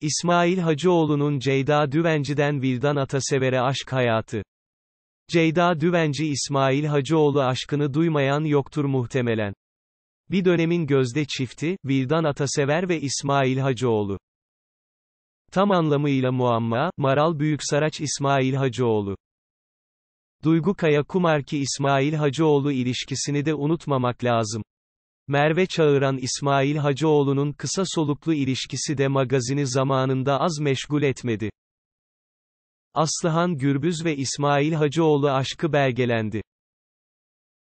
İsmail Hacıoğlu'nun Ceyda Düvenci'den Vildan Atasever'e aşk hayatı. Ceyda Düvenci İsmail Hacıoğlu aşkını duymayan yoktur muhtemelen. Bir dönemin gözde çifti, Vildan Atasever ve İsmail Hacıoğlu. Tam anlamıyla muamma, Maral Büyüksaraç İsmail Hacıoğlu. Duygu Kaya Kumarki İsmail Hacıoğlu ilişkisini de unutmamak lazım. Merve Çağıran İsmail Hacıoğlu'nun kısa soluklu ilişkisi de magazini zamanında az meşgul etmedi. Aslıhan Gürbüz ve İsmail Hacıoğlu aşkı belgelendi.